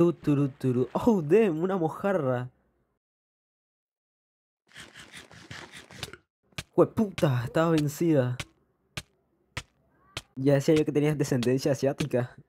Tu, Oh, damn, una mojarra. puta, estaba vencida. Ya decía yo que tenías descendencia asiática.